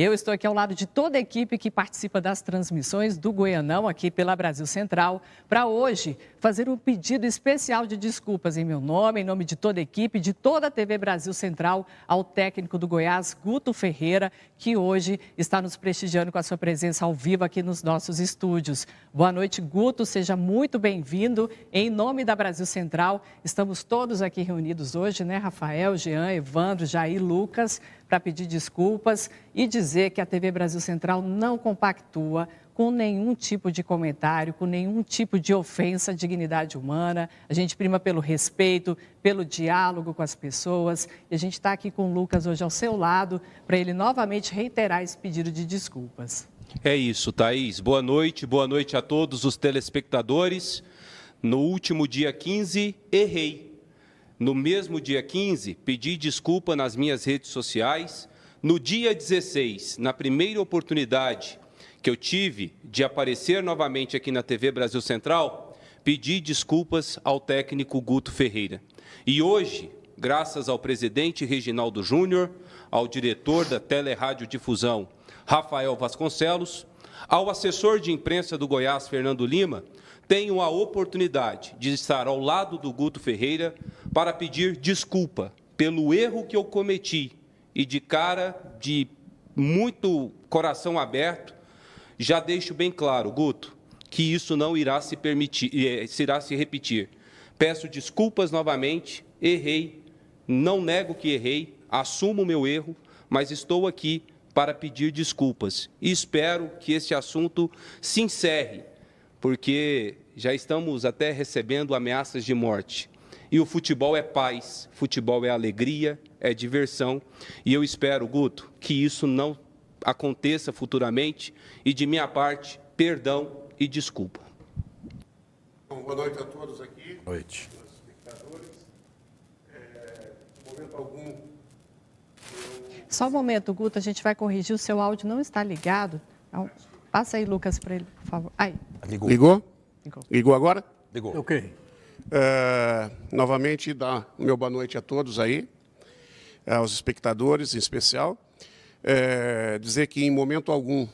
Eu estou aqui ao lado de toda a equipe que participa das transmissões do Goianão aqui pela Brasil Central para hoje fazer um pedido especial de desculpas em meu nome, em nome de toda a equipe, de toda a TV Brasil Central, ao técnico do Goiás, Guto Ferreira, que hoje está nos prestigiando com a sua presença ao vivo aqui nos nossos estúdios. Boa noite, Guto, seja muito bem-vindo. Em nome da Brasil Central, estamos todos aqui reunidos hoje, né? Rafael, Jean, Evandro, Jair, Lucas para pedir desculpas e dizer que a TV Brasil Central não compactua com nenhum tipo de comentário, com nenhum tipo de ofensa à dignidade humana. A gente prima pelo respeito, pelo diálogo com as pessoas. E a gente está aqui com o Lucas hoje ao seu lado para ele novamente reiterar esse pedido de desculpas. É isso, Thaís. Boa noite, boa noite a todos os telespectadores. No último dia 15, errei. No mesmo dia 15, pedi desculpa nas minhas redes sociais. No dia 16, na primeira oportunidade que eu tive de aparecer novamente aqui na TV Brasil Central, pedi desculpas ao técnico Guto Ferreira. E hoje, graças ao presidente Reginaldo Júnior, ao diretor da Teleradiodifusão, Rafael Vasconcelos, ao assessor de imprensa do Goiás, Fernando Lima, tenho a oportunidade de estar ao lado do Guto Ferreira para pedir desculpa pelo erro que eu cometi e de cara de muito coração aberto, já deixo bem claro, Guto, que isso não irá se permitir, eh, irá se repetir. Peço desculpas novamente, errei, não nego que errei, assumo o meu erro, mas estou aqui para pedir desculpas e espero que esse assunto se encerre, porque já estamos até recebendo ameaças de morte. E o futebol é paz, futebol é alegria, é diversão. E eu espero, Guto, que isso não aconteça futuramente. E de minha parte, perdão e desculpa. Bom, então, boa noite a todos aqui. Boa noite. Os espectadores. É, momento algum. Eu... Só um momento, Guto, a gente vai corrigir. O seu áudio não está ligado. Então, passa aí, Lucas, para ele, por favor. Aí. Ligou. Ligou? Ligou, Ligou agora? Ligou. Ok. É, novamente, dar o meu boa noite a todos aí, é, aos espectadores em especial. É, dizer que, em momento algum,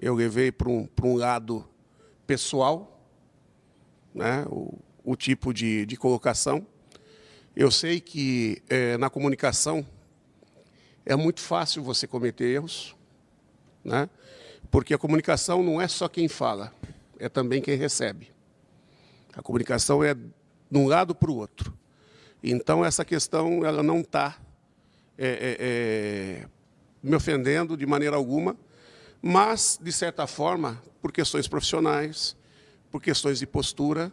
eu levei para um, para um lado pessoal né, o, o tipo de, de, colocação. Eu sei que, na comunicação, é muito fácil você cometer erros, né, porque a comunicação não é só quem fala, é também quem recebe. A comunicação é de um lado para o outro. Então, essa questão ela não está é, é, é, me ofendendo de maneira alguma, mas, de certa forma, por questões profissionais, por questões de postura,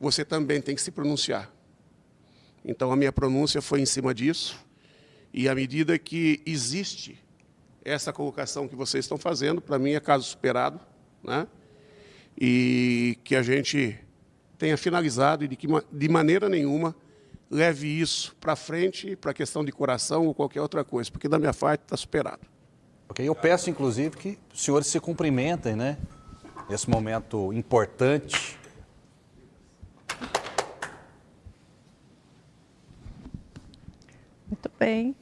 você também tem que se pronunciar. Então, a minha pronúncia foi em cima disso, e à medida que existe essa colocação que vocês estão fazendo, para mim é caso superado, né? e que a gente tenha finalizado e de que, de maneira nenhuma, leve isso para frente, para questão de coração ou qualquer outra coisa, porque da minha parte está superado. Ok, eu peço, inclusive, que os senhores se cumprimentem, né? Nesse momento importante. Muito bem.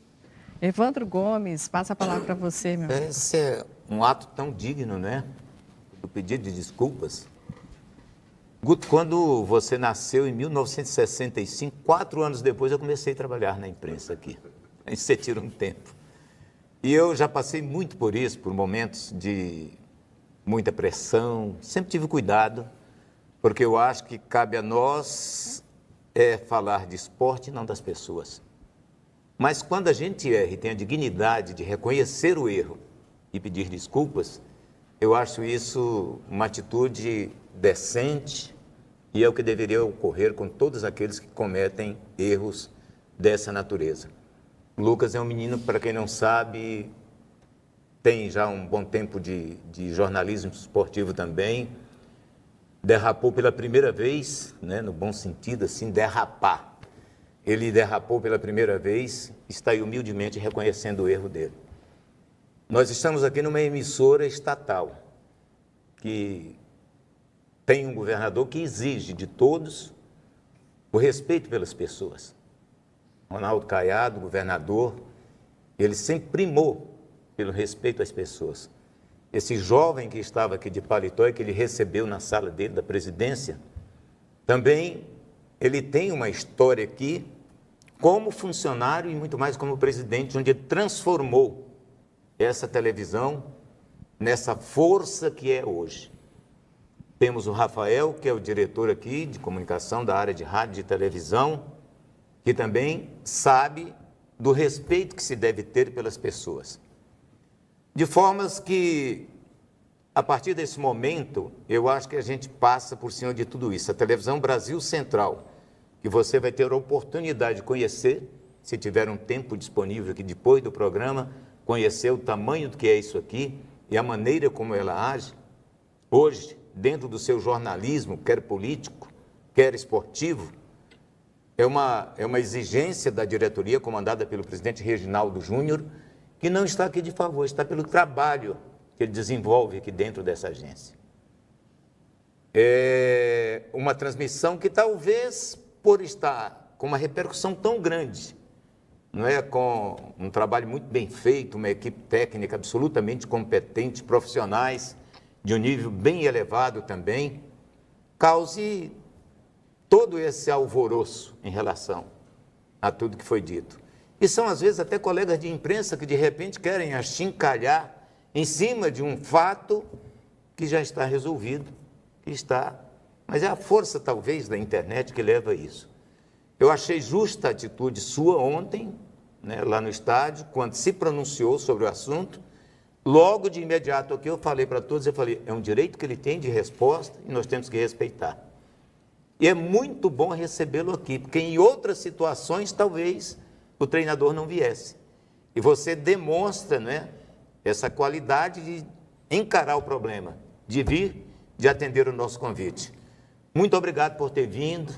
Evandro Gomes, passa a palavra para você, meu é, amigo. Esse é um ato tão digno, né? O pedido de desculpas Guto, quando você nasceu em 1965, quatro anos depois eu comecei a trabalhar na imprensa aqui. Aí você tira um tempo. E eu já passei muito por isso, por momentos de muita pressão, sempre tive cuidado, porque eu acho que cabe a nós é falar de esporte, não das pessoas. Mas quando a gente erra e tem a dignidade de reconhecer o erro e pedir desculpas, eu acho isso uma atitude decente e é o que deveria ocorrer com todos aqueles que cometem erros dessa natureza. Lucas é um menino, para quem não sabe, tem já um bom tempo de, de jornalismo esportivo também. Derrapou pela primeira vez, né, no bom sentido, assim, derrapar. Ele derrapou pela primeira vez, está aí humildemente reconhecendo o erro dele. Nós estamos aqui numa emissora estatal, que tem um governador que exige de todos o respeito pelas pessoas. Ronaldo Caiado, governador, ele sempre primou pelo respeito às pessoas. Esse jovem que estava aqui de paletó e que ele recebeu na sala dele da presidência, também ele tem uma história aqui como funcionário e muito mais como presidente, onde ele transformou essa televisão nessa força que é hoje. Temos o Rafael, que é o diretor aqui de comunicação da área de rádio e televisão, que também sabe do respeito que se deve ter pelas pessoas. De formas que, a partir desse momento, eu acho que a gente passa por cima de tudo isso. A televisão Brasil Central, que você vai ter a oportunidade de conhecer, se tiver um tempo disponível aqui depois do programa, conhecer o tamanho do que é isso aqui e a maneira como ela age. Hoje, dentro do seu jornalismo, quer político, quer esportivo, é uma, é uma exigência da diretoria comandada pelo presidente Reginaldo Júnior, que não está aqui de favor, está pelo trabalho que ele desenvolve aqui dentro dessa agência. É uma transmissão que talvez, por estar com uma repercussão tão grande, não é com um trabalho muito bem feito, uma equipe técnica absolutamente competente, profissionais, de um nível bem elevado também, cause todo esse alvoroço em relação a tudo que foi dito. E são, às vezes, até colegas de imprensa que, de repente, querem achincalhar em cima de um fato que já está resolvido, que está. Mas é a força, talvez, da internet que leva a isso. Eu achei justa a atitude sua ontem, né, lá no estádio, quando se pronunciou sobre o assunto, Logo de imediato aqui eu falei para todos, eu falei, é um direito que ele tem de resposta e nós temos que respeitar. E é muito bom recebê-lo aqui, porque em outras situações talvez o treinador não viesse. E você demonstra né, essa qualidade de encarar o problema, de vir, de atender o nosso convite. Muito obrigado por ter vindo,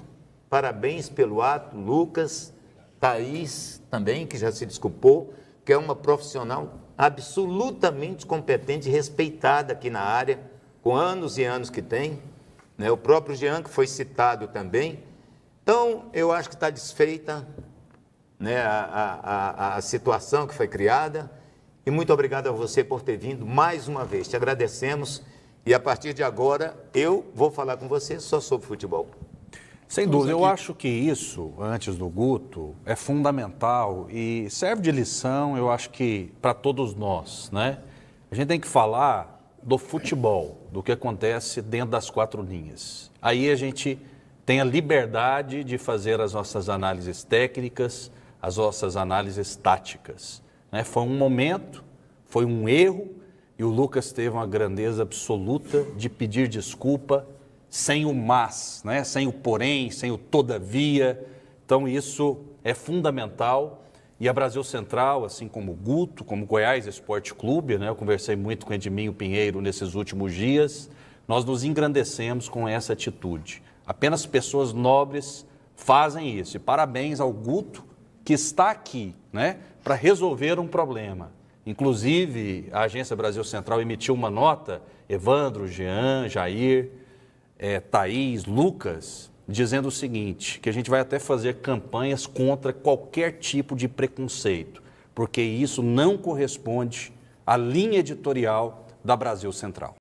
parabéns pelo ato, Lucas, Thaís também, que já se desculpou, que é uma profissional absolutamente competente e respeitada aqui na área, com anos e anos que tem. Né? O próprio Jean, que foi citado também. Então, eu acho que está desfeita né, a, a, a situação que foi criada. E muito obrigado a você por ter vindo mais uma vez. Te agradecemos. E a partir de agora, eu vou falar com você só sobre futebol. Sem é, dúvida, eu acho que isso, antes do Guto, é fundamental e serve de lição, eu acho que, para todos nós, né? A gente tem que falar do futebol, do que acontece dentro das quatro linhas. Aí a gente tem a liberdade de fazer as nossas análises técnicas, as nossas análises táticas. Né? Foi um momento, foi um erro, e o Lucas teve uma grandeza absoluta de pedir desculpa sem o mas, né? sem o porém, sem o todavia. Então, isso é fundamental. E a Brasil Central, assim como o Guto, como Goiás Esporte Clube, né? eu conversei muito com Edminho Pinheiro nesses últimos dias, nós nos engrandecemos com essa atitude. Apenas pessoas nobres fazem isso. E parabéns ao Guto, que está aqui né? para resolver um problema. Inclusive, a Agência Brasil Central emitiu uma nota, Evandro, Jean, Jair, é, Thaís, Lucas, dizendo o seguinte: que a gente vai até fazer campanhas contra qualquer tipo de preconceito, porque isso não corresponde à linha editorial da Brasil Central.